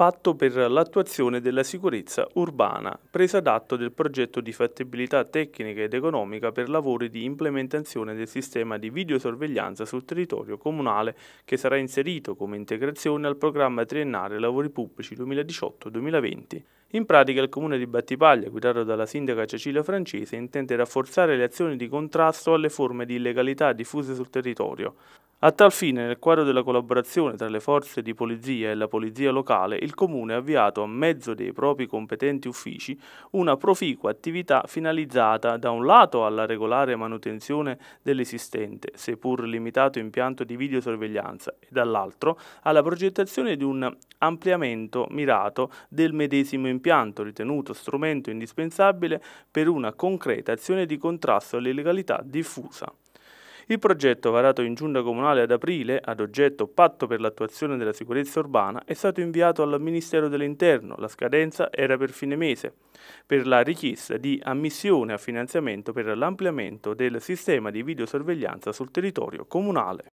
Patto per l'attuazione della sicurezza urbana, presa d'atto del progetto di fattibilità tecnica ed economica per lavori di implementazione del sistema di videosorveglianza sul territorio comunale che sarà inserito come integrazione al programma triennale Lavori Pubblici 2018-2020. In pratica il comune di Battipaglia, guidato dalla sindaca Cecilia Francese, intende rafforzare le azioni di contrasto alle forme di illegalità diffuse sul territorio, a tal fine, nel quadro della collaborazione tra le forze di polizia e la polizia locale, il Comune ha avviato a mezzo dei propri competenti uffici una proficua attività finalizzata da un lato alla regolare manutenzione dell'esistente, seppur limitato impianto di videosorveglianza, e dall'altro alla progettazione di un ampliamento mirato del medesimo impianto, ritenuto strumento indispensabile per una concreta azione di contrasto all'illegalità diffusa. Il progetto, varato in giunta comunale ad aprile, ad oggetto Patto per l'attuazione della sicurezza urbana, è stato inviato al Ministero dell'Interno. La scadenza era per fine mese, per la richiesta di ammissione a finanziamento per l'ampliamento del sistema di videosorveglianza sul territorio comunale.